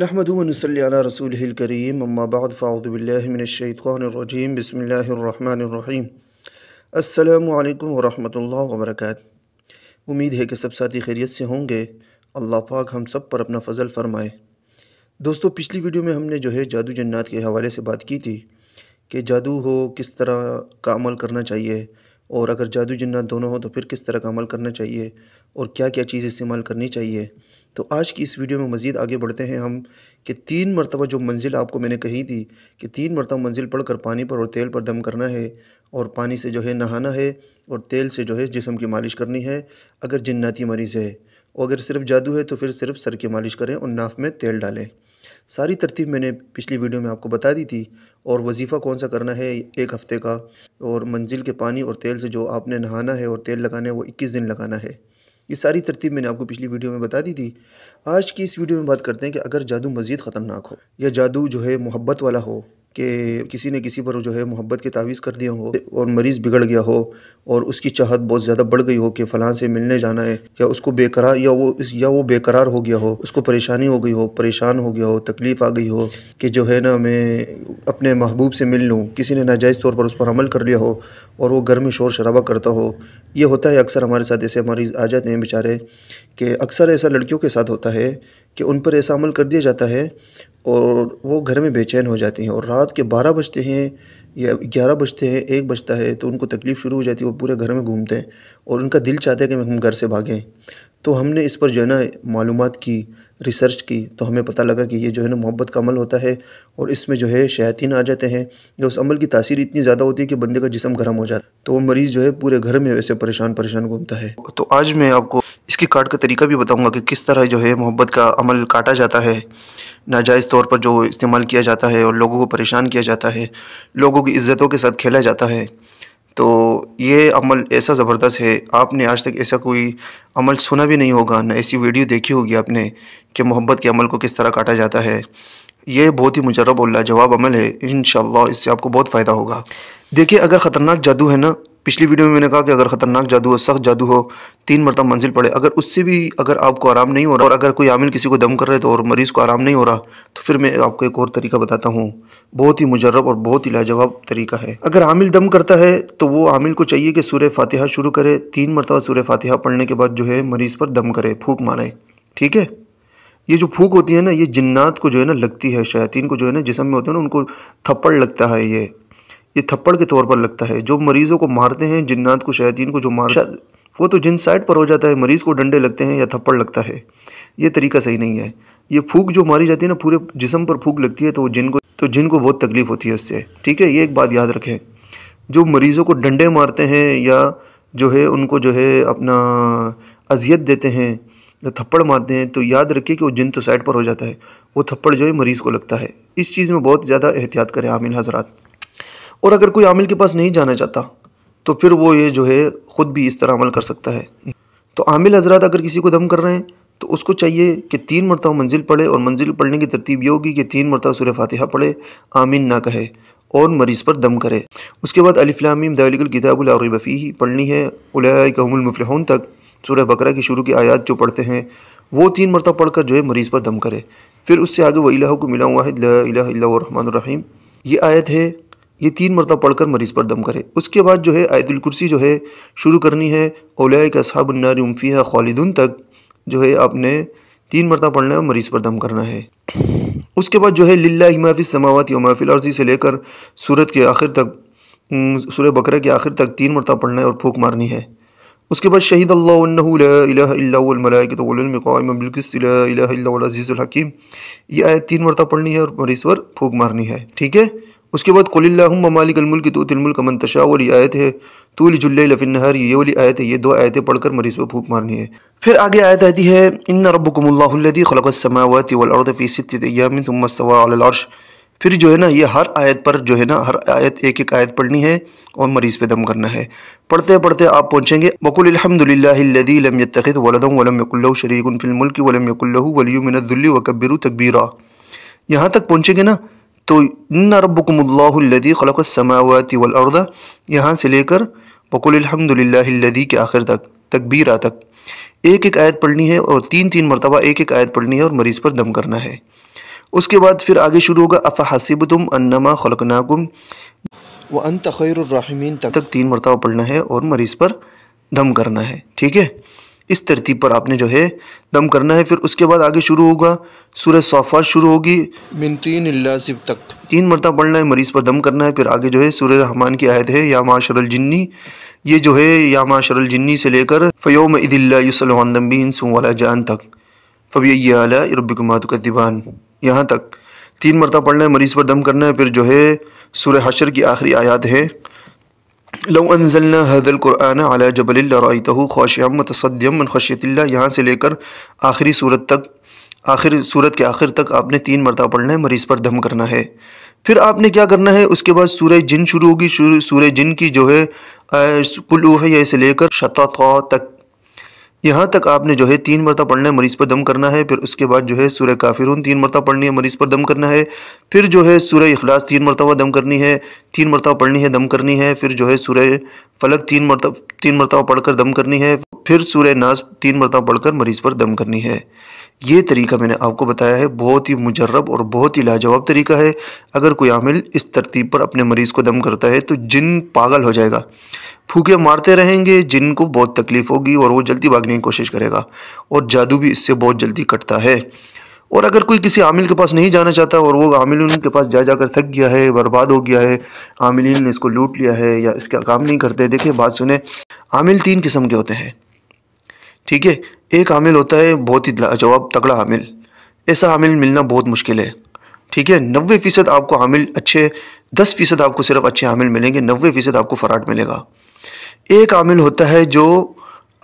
بسم الله الرحمن الرحيم السلام عليكم अल्लाम الله وبركاته उम्मीद है कि सब साथी खैरियत से होंगे अल्लाह पाक हम सब पर अपना फ़जल फ़रमाए दोस्तों पिछली वीडियो में हमने जो है जादू जन्नात के हवाले से बात की थी कि जादू हो किस तरह का अमल करना चाहिए और अगर जादू जन्नात दोनों हो तो फिर किस तरह का अमल करना चाहिए और क्या क्या चीज़ इस्तेमाल करनी चाहिए तो आज की इस वीडियो में मज़ीद आगे बढ़ते हैं हम कि तीन मरतबा जो मंजिल आपको मैंने कही थी कि तीन मरतबा मंजिल पढ़कर पानी पर और तेल पर दम करना है और पानी से जो है नहाना है और तेल से जो है जिसम की मालिश करनी है अगर जन्नाती मरीज़ है और अगर सिर्फ जादू है तो फिर सिर्फ सर की मालिश करें और नाफ में तेल डालें सारी तरतीब मैंने पिछली वीडियो में आपको बता दी थी और वजीफ़ा कौन सा करना है एक हफ़्ते का और मंजिल के पानी और तेल से जो आपने नहाना है और तेल लगाना है वो इक्कीस दिन लगाना है ये सारी तरतीब मैंने आपको पिछली वीडियो में बता दी थी आज की इस वीडियो में बात करते हैं कि अगर जादू मज़ीद ख़तरनाक हो या जादू जो है मोहब्बत वाला हो कि किसी ने किसी पर जो है मोहब्बत के तावीज़ कर दिया हो और मरीज़ बिगड़ गया हो और उसकी चाहत बहुत ज़्यादा बढ़ गई हो कि फ़लाँ से मिलने जाना है या उसको बेकरार या वो या वो बेकरार हो गया हो उसको परेशानी हो गई हो परेशान हो गया हो तकलीफ़ आ गई हो कि जो है ना मैं अपने महबूब से मिल लूँ किसी ने नाजायज़ तौर पर उस पर अमल कर लिया हो और वो घर में शोर शराबा करता हो ये होता है अक्सर हमारे साथ ऐसे मरीज़ आ जाते हैं बेचारे कि अक्सर ऐसा लड़कियों के साथ होता है कि उन पर ऐसा अमल कर दिया जाता है और वो घर में बेचैन हो जाती हैं और रात के बारह बजते हैं या ग्यारह बजते हैं एक बजता है तो उनको तकलीफ़ शुरू हो जाती है वो पूरे घर में घूमते हैं और उनका दिल चाहता है कि हम घर से भागें तो हमने इस पर जो है ना मालूम की रिसर्च की तो हमें पता लगा कि ये जो है ना मोहब्बत का अमल होता है और इसमें जो है शैतिन आ जाते हैं या उस अमल की तासीर इतनी ज़्यादा होती है कि बंदे का जिसम गर्म हो जाता है तो वो मरीज़ जो है पूरे घर में वैसे परेशान परेशान घूमता है तो आज मैं आपको इसकी काट का तरीका भी बताऊँगा कि किस तरह जो है मोहब्बत का अमल काटा जाता है नाजायज़ तौर पर जो इस्तेमाल किया जाता है और लोगों को परेशान किया जाता है लोगों की इज़्ज़तों के साथ खेला जाता है तो ये अमल ऐसा ज़बरदस्त है आपने आज तक ऐसा कोई अमल सुना भी नहीं होगा ना ऐसी वीडियो देखी होगी आपने कि मोहब्बत के अमल को किस तरह काटा जाता है ये बहुत ही मुजरब और लाजवाब अमल है इन इससे आपको बहुत फ़ायदा होगा देखिए अगर ख़तरनाक जादू है ना पिछली वीडियो में मैंने कहा कि अगर ख़तरनाक जादू हो सख्त जादू हो तीन मरतब मंजिल पड़े अगर उससे भी अगर आपको आराम नहीं हो रहा और अगर कोई आमिल किसी को दम कर रहे है तो और मरीज़ को आराम नहीं हो रहा तो फिर मैं आपको एक और तरीका बताता हूँ बहुत ही मुजरब और बहुत ही लाजवाब तरीका है अगर आमिल दम करता है तो वो आमिल को चाहिए कि सूर्य फातिहा शुरू करे तीन मरतबा सूर्य फातिहा पढ़ने के बाद जो है मरीज़ पर दम करे फूक मारे ठीक है ये जो फूक होती है ना ये जन्नात को जो है ना लगती है शैतिन को जो है ना जिसम में होते हैं ना उनको थप्पड़ लगता है ये ये थप्पड़ के तौर पर लगता है जो मरीज़ों को मारते हैं जिन्नात को शैतिन को जो मार अच्छा। वो तो जिन साइड पर हो जाता है मरीज़ को डंडे लगते हैं या थप्पड़ लगता है ये तरीका सही नहीं है ये फूक जो मारी जाती है ना पूरे जिसम पर फूक लगती है तो जिन को तो जिन को बहुत तकलीफ़ होती है उससे ठीक है ये एक बात याद रखें जो मरीज़ों को डंडे मारते हैं या जो है उनको जो है अपना अजियत देते हैं या थप्पड़ मारते हैं तो याद रखिए कि वो जिन तो साइड पर हो जाता है वो थप्पड़ जो है मरीज़ को लगता है इस चीज़ में बहुत ज़्यादा एहतियात करें आमिन हजरात और अगर कोई आमिल के पास नहीं जाना चाहता तो फिर वो ये जो है ख़ुद भी इस तरह अमल कर सकता है तो आमिल हजरात अगर किसी को दम कर रहे हैं तो उसको चाहिए कि तीन मरतब मंजिल पढ़े और मंजिल पढ़ने की तरतीब ये होगी कि तीन मरतब सूर्य फातिहा पढ़े आमीन ना कहे और मरीज़ पर दम करे उसके बाद अलिफ्लामीम दलिकल किताबुल ही पढ़नी है उलाकमुलमफलहन तक सूर्य बकरा की शुरू की आयात जो पढ़ते हैं वो तीन मरतब पढ़कर जो है मरीज़ पर दम करे फिर उससे आगे वही को मिला हुआ है रहमान रहीम ये आयत है ये तीन मरतब पढ़कर मरीज़ पर दम करे उसके बाद जो है आयतुल कुर्सी जो है शुरू करनी है ओलिया का साहबनार उम्फी है खालिदन तक जो है आपने तीन मरतब पढ़ना है और मरीज़ पर दम करना है उसके बाद जो है लिल्ला हिमाफि समावत यमाफिल अर्जी से लेकर सूरत के आखिर तक सूर बकर के आखिर तक तीन मरतब पढ़ना है और फूक मारनी है उसके बाद शहीद अल्लाहकितज़ीज़ुलहकीम यह आयत तीन मरतब पढ़नी है और मरीज़ पर फूक मारनी है ठीक है उसके बाद कुल्लाम मालिकमुल्क तो तिलमुल्क मंतशा वाली आयत है तो लफिनहर ये वाली आयत है ये दो आयतें पढ़कर मरीज़ पर फूक मारनी है फिर आगे आयत आती है इन रबी खलकसमावत वलफ़ी सितमिन फिर जो है ना ये हर आयत पर जो है ना हर आयत एक एक आयत पढ़नी है और मरीज़ पे दम करना है पढ़ते पढ़ते आप पहुँचेंगे बकुलहमदिल्लाम वलीमिनदुल्ली वलदम वलम वकबिर तकबीरा यहाँ तक पहुँचेंगे ना तो इन रबकुमल्लादी खलक समावत वलअर्द यहाँ से लेकर बकुलहमदिल्लादी के आखिर तक तकबीरा तक एक एक आयत पढ़नी है और तीन तीन मरतबा एक एक आयत पढ़नी है और मरीज़ पर दम करना है उसके बाद फिर आगे शुरू होगा अफ़ा हसीब तुम खलक खलकनाकुम व अन तखैरमिन तक तीन मरतबा पढ़ना है और मरीज़ पर दम करना है ठीक है इस तरतीब पर आपने जो है दम करना है फिर उसके बाद आगे शुरू होगा सूर्य सोफा शुरू होगी मिन तीन सिब तक तीन मरतब पढ़ना है मरीज़ पर दम करना है फिर आगे जो है सूर्य रहमान की आयत है या माशरल जिन्नी ये जो है या माशरल जिन्नी से लेकर फ़योम ईदिल्लाबीन सोला जान तक फ़बी आला यहाँ तक तीन मरतब पढ़ना है मरीज़ पर दम करना है फिर जो है सूर्य हशर की आखिरी आयात है लौनजल्ला हदल कुरान जबल जबलतः ख्वाशम मतसदम खशियतल्ला यहाँ से लेकर आखिरी सूरत तक आखिर सूरत के आखिर तक आपने तीन मरतबा पढ़ना है मरीज़ पर दम करना है फिर आपने क्या करना है उसके बाद सूर्य जिन शुरू होगी सूर्य जिन की जो है कुल इसे लेकर शता तक यहाँ तक आपने जो है तीन मरतब पढ़ना है मरीज़ पर दम करना है फिर उसके बाद जो है सूर्य काफिरून तीन मरतब पढ़नी है मरीज़ पर दम करना है फिर जो है सूर्य अखलास तीन मरतबा दम करनी है तीन मरतबा पढ़नी है दम करनी है फिर जो है सूर्य फलक तीन मरतब तीन मरतबा पढ़कर दम करनी है फिर सूर्य नाज तीन मरतब पढ़कर मरीज़ पर दम करनी है ये तरीका मैंने आपको बताया है बहुत ही मुजरब और बहुत ही लाजवाब तरीका है अगर कोई आमिल इस तरतीब पर अपने मरीज़ को दम करता है तो जिन पागल हो जाएगा फूके मारते रहेंगे जिनको बहुत तकलीफ़ होगी और वो जल्दी भागने की कोशिश करेगा और जादू भी इससे बहुत जल्दी कटता है और अगर कोई किसी आमिल के पास नहीं जाना चाहता और वो आमिल उनके पास जा जाकर थक गया है बर्बाद हो गया है आमिलीन ने इसको लूट लिया है या इसका काम नहीं करते देखिए बात सुने आमिल तीन किस्म के होते हैं ठीक है एक हामिल होता है बहुत ही जवाब तगड़ा हामिल ऐसा हामिल मिलना बहुत मुश्किल है ठीक है नब्बे फ़ीसद आपको हामिल अच्छे दस फ़ीसद आपको सिर्फ अच्छे हामिल मिलेंगे नब्बे फ़ीसद आपको फराट मिलेगा एक हामिल होता है जो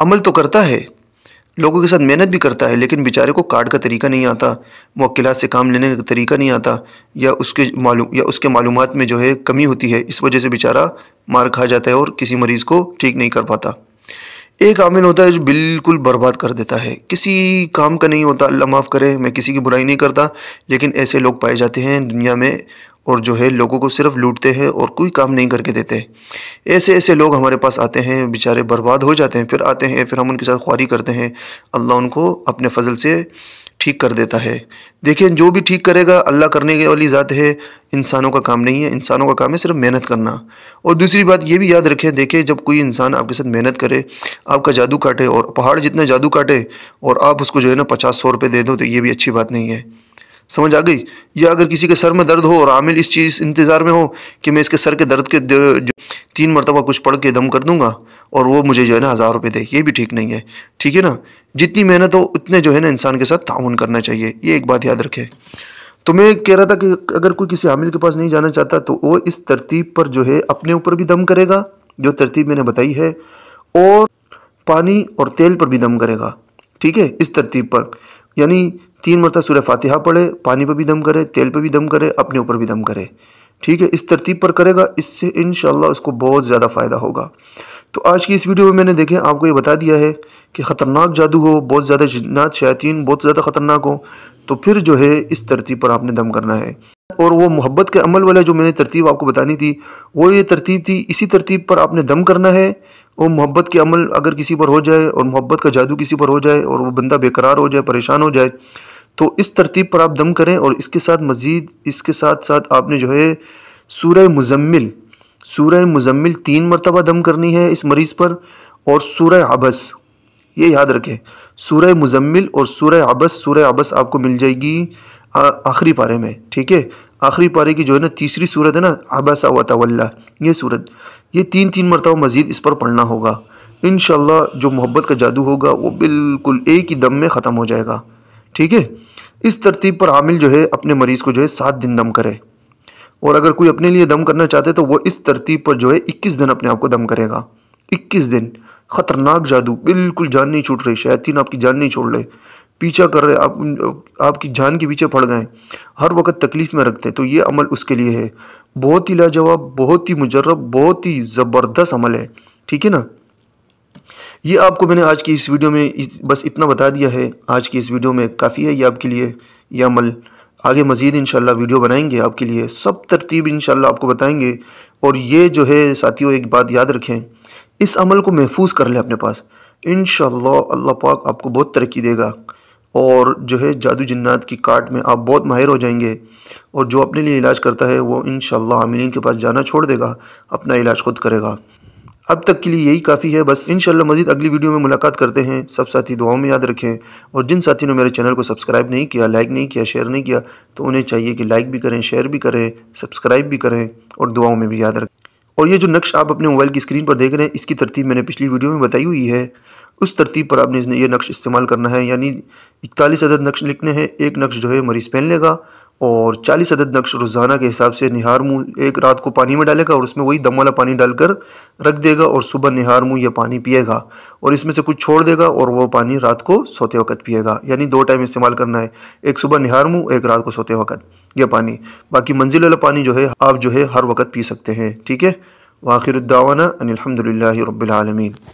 अमल तो करता है लोगों के साथ मेहनत भी करता है लेकिन बेचारे को कार्ड का तरीका नहीं आता वकीलात से काम लेने का तरीका नहीं आता या उसके मालूम या उसके मालूम में जो है कमी होती है इस वजह से बेचारा मार खा जाता है और किसी मरीज़ को ठीक नहीं कर पाता एक आमिल होता है जो बिल्कुल बर्बाद कर देता है किसी काम का नहीं होता अल्लाह माफ़ करे मैं किसी की बुराई नहीं करता लेकिन ऐसे लोग पाए जाते हैं दुनिया में और जो है लोगों को सिर्फ लूटते हैं और कोई काम नहीं करके देते ऐसे ऐसे लोग हमारे पास आते हैं बेचारे बर्बाद हो जाते हैं फिर आते हैं फिर हम उनके साथ ख्वारी करते हैं अल्लाह उनको अपने फजल से ठीक कर देता है देखिए जो भी ठीक करेगा अल्लाह करने के वाली ज़ात है इंसानों का काम नहीं है इंसानों का काम है सिर्फ मेहनत करना और दूसरी बात ये भी याद रखें देखिए जब कोई इंसान आपके साथ मेहनत करे आपका जादू काटे और पहाड़ जितना जादू काटे और आप उसको जो है ना पचास सौ रुपये दे दो तो ये भी अच्छी बात नहीं है समझ आ गई या अगर किसी के सर में दर्द हो और आमिल इस चीज़ इंतज़ार में हो कि मैं इसके सर के दर्द के तीन मरतबा कुछ पढ़ के दम कर दूंगा और वो मुझे जो है ना हज़ार रुपये दे ये भी ठीक नहीं है ठीक है ना जितनी मेहनत हो उतने जो है ना इंसान के साथ ताउन करना चाहिए ये एक बात याद रखे तो मैं कह रहा था कि अगर कोई किसी आमिल के पास नहीं जाना चाहता तो वो इस तरतीब पर जो है अपने ऊपर भी दम करेगा जो तरतीब मैंने बताई है और पानी और तेल पर भी दम करेगा ठीक है इस तरतीब पर यानी तीन मरतब सूर्य फातिहा पढ़े पानी पर भी दम करे तेल पर भी दम करे अपने ऊपर भी दम करे ठीक है इस तरतीब पर करेगा इससे इन उसको बहुत ज़्यादा फ़ायदा होगा तो आज की इस वीडियो में मैंने देखें आपको ये बता दिया है कि ख़तरनाक जादू हो बहुत ज़्यादा जिन्नात शयातीन बहुत ज़्यादा ख़तरनाक हो तो फिर जो है इस तरतीब पर आपने दम करना है और वो मोहब्बत के अमल वाला जो मैंने तरतीब आपको बतानी थी वो ये तरतीब थी इसी तरतीब पर आपने दम करना है और मोहब्बत के अमल अगर किसी पर हो जाए और मोहब्बत का जादू किसी पर हो जाए और वो बंदा बेकरार हो जाए परेशान हो जाए तो इस तरतीब पर आप दम करें और इसके साथ मज़ीद इसके साथ साथ आपने जो है सूर मुजम्मिल सूर मुजम्मिल तीन मरतबा दम करनी है इस मरीज़ पर और सूर हबस ये याद रखें सूर मुजम्मिल और सूर आबस सूर आबस आपको मिल जाएगी आखिरी पारे में ठीक है आखिरी पारे की जो है ना तीसरी सूरत है ना आबस व तवल्ला ये सूरत ये तीन तीन मरतबा मज़ीद इस पर पढ़ना होगा इन जो मोहब्बत का जादू होगा वो बिल्कुल एक ही दम में ख़त्म हो जाएगा ठीक है इस तरतीब पर आमिल जो है अपने मरीज़ को जो है सात दिन दम करे और अगर कोई अपने लिए दम करना चाहते तो वो इस तरतीब पर जो है इक्कीस दिन अपने आप को दम करेगा इक्कीस दिन ख़तरनाक जादू बिल्कुल जान नहीं छूट रही तीन आपकी जान नहीं छोड़ रहे पीछा कर रहे आप आपकी जान के पीछे पड़ गए हर वक्त तकलीफ़ में रखते हैं तो ये अमल उसके लिए है बहुत ही लाजवाब बहुत ही मुजरब बहुत ही ज़बरदस्त अमल है ठीक है ना ये आपको मैंने आज की इस वीडियो में बस इतना बता दिया है आज की इस वीडियो में काफ़ी है ये आपके लिए यह अमल आगे मज़ीद इन वीडियो बनाएंगे आपके लिए सब तरतीब इन आपको बताएंगे और ये जो है साथियों एक बात याद रखें इस अमल को महफूज कर लें अपने पास इन अल्लाह पाक आपको बहुत तरक्की देगा और जो है जादू जन्नात की काट में आप बहुत माहिर हो जाएंगे और जो अपने लिए इलाज करता है वो इन आमिलीन के पास जाना छोड़ देगा अपना इलाज खुद करेगा अब तक के लिए यही काफ़ी है बस इन मजीद अगली वीडियो में मुलाकात करते हैं सब साथी दुआओं में याद रखें और जिन साथियों ने मेरे चैनल को सब्सक्राइब नहीं किया लाइक नहीं किया शेयर नहीं किया तो उन्हें चाहिए कि लाइक भी करें शेयर भी करें सब्सक्राइब भी करें और दुआओं में भी याद रखें और ये जो नक्श आप अपने मोबाइल की स्क्रीन पर देख रहे हैं इसकी तरतीब मैंने पिछली वीडियो में बताई हुई है उस तरतीब पर आपने इसने ये नक्श इस्तेमाल करना है यानी इकतालीस अदद नक्श लिखने हैं एक नक्श जो है मरीज़ पहन लेगा और 40 अदद नक्श रोज़ाना के हिसाब से निहार मुँह एक रात को पानी में डालेगा और उसमें वही दम वाला पानी डालकर रख देगा और सुबह निहार मुँह यह पानी पिएगा और इसमें से कुछ छोड़ देगा और वो पानी रात को सोते वक्त पिएगा यानी दो टाइम इस्तेमाल करना है एक सुबह निहार मुँह एक रात को सोते वक्त यह पानी बाकी मंजिल वाला पानी जो है आप जो है हर वक्त पी सकते हैं ठीक है वाखिर दावाना अनिलहमदिल्ला रबालमीन